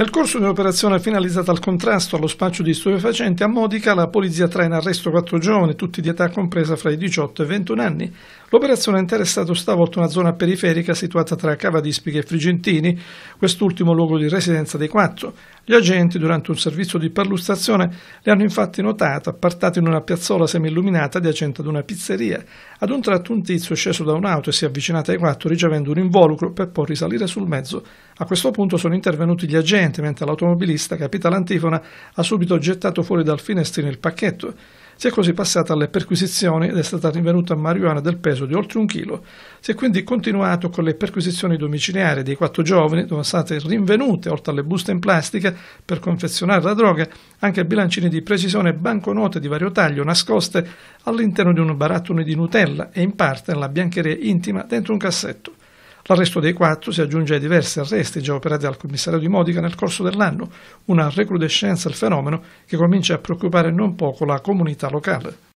Nel corso di un'operazione finalizzata al contrasto allo spaccio di stupefacenti a Modica, la polizia trae in arresto quattro giovani, tutti di età compresa fra i 18 e i 21 anni. L'operazione ha interessato stavolta una zona periferica situata tra Cava d'Ispica e Frigentini, quest'ultimo luogo di residenza dei quattro. Gli agenti, durante un servizio di perlustrazione, le hanno infatti notato, appartato in una piazzola semi-illuminata adiacente ad una pizzeria. Ad un tratto un tizio è sceso da un'auto e si è avvicinato ai quattro ricevendo un involucro per poi risalire sul mezzo. A questo punto sono intervenuti gli agenti, mentre l'automobilista, capita l'antifona, ha subito gettato fuori dal finestrino il pacchetto. Si è così passata alle perquisizioni ed è stata rinvenuta marijuana del peso di oltre un chilo. Si è quindi continuato con le perquisizioni domiciliari dei quattro giovani, dove sono state rinvenute, oltre alle buste in plastica per confezionare la droga, anche bilancini di precisione e banconote di vario taglio nascoste all'interno di un barattone di Nutella e in parte nella biancheria intima dentro un cassetto. L'arresto dei quattro si aggiunge ai diversi arresti già operati dal commissario di Modica nel corso dell'anno, una recrudescenza del fenomeno che comincia a preoccupare non poco la comunità locale.